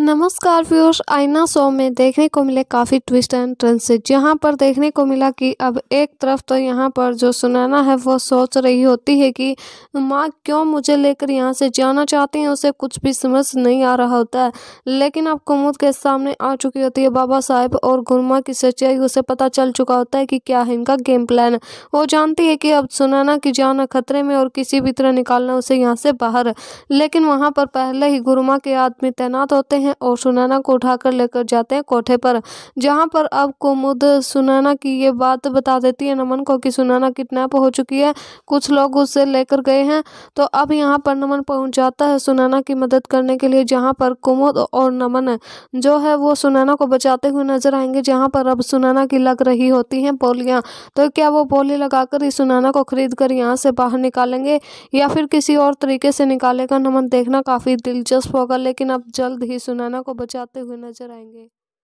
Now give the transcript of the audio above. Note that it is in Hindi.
नमस्कार फ्यूर्स आईना शो में देखने को मिले काफ़ी ट्विस्ट एंड ट्रेंड से जहाँ पर देखने को मिला कि अब एक तरफ तो यहाँ पर जो सुनाना है वो सोच रही होती है कि माँ क्यों मुझे लेकर यहाँ से जाना चाहती हैं उसे कुछ भी समझ नहीं आ रहा होता है लेकिन अब कुमुद के सामने आ चुकी होती है बाबा साहेब और गुरमा की सच्चाई उसे पता चल चुका होता है कि क्या है इनका गेम प्लान वो जानती है कि अब सुनाना की जान खतरे में और किसी भी तरह निकालना उसे यहाँ से बाहर लेकिन वहाँ पर पहले ही गुरमा के आदमी तैनात होते हैं हैं और सुनाना को उठाकर लेकर जाते हैं कोठे पर जहां पर अब कुमुद सुनाना की ये बात बता देती है नमन को कि सुनाना किडनैप हो चुकी है कुछ लोग उसे लेकर गए हैं तो अब यहाँ पर नमन पहुंच जाता है सुनाना की मदद करने के लिए जहाँ पर कुमुद और नमन जो है वो सुनाना को बचाते हुए नजर आएंगे जहाँ पर अब सुनाना की लग रही होती हैं पोलियाँ तो क्या वो पोली लगाकर इस सुनाना को खरीद कर यहाँ से बाहर निकालेंगे या फिर किसी और तरीके से निकालेगा नमन देखना काफ़ी दिलचस्प होगा लेकिन अब जल्द ही सुन नाना को बचाते हुए नजर आएंगे